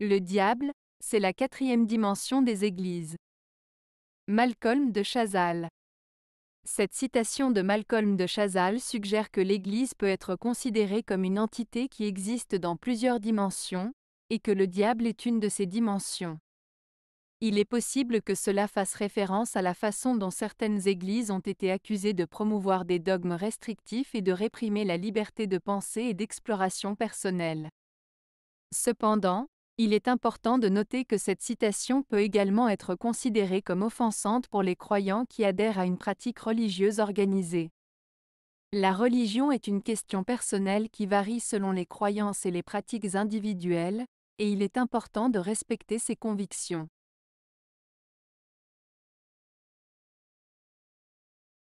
Le diable, c'est la quatrième dimension des églises. Malcolm de Chazal. Cette citation de Malcolm de Chazal suggère que l'Église peut être considérée comme une entité qui existe dans plusieurs dimensions, et que le diable est une de ces dimensions. Il est possible que cela fasse référence à la façon dont certaines Églises ont été accusées de promouvoir des dogmes restrictifs et de réprimer la liberté de pensée et d'exploration personnelle. Cependant, il est important de noter que cette citation peut également être considérée comme offensante pour les croyants qui adhèrent à une pratique religieuse organisée. La religion est une question personnelle qui varie selon les croyances et les pratiques individuelles, et il est important de respecter ses convictions.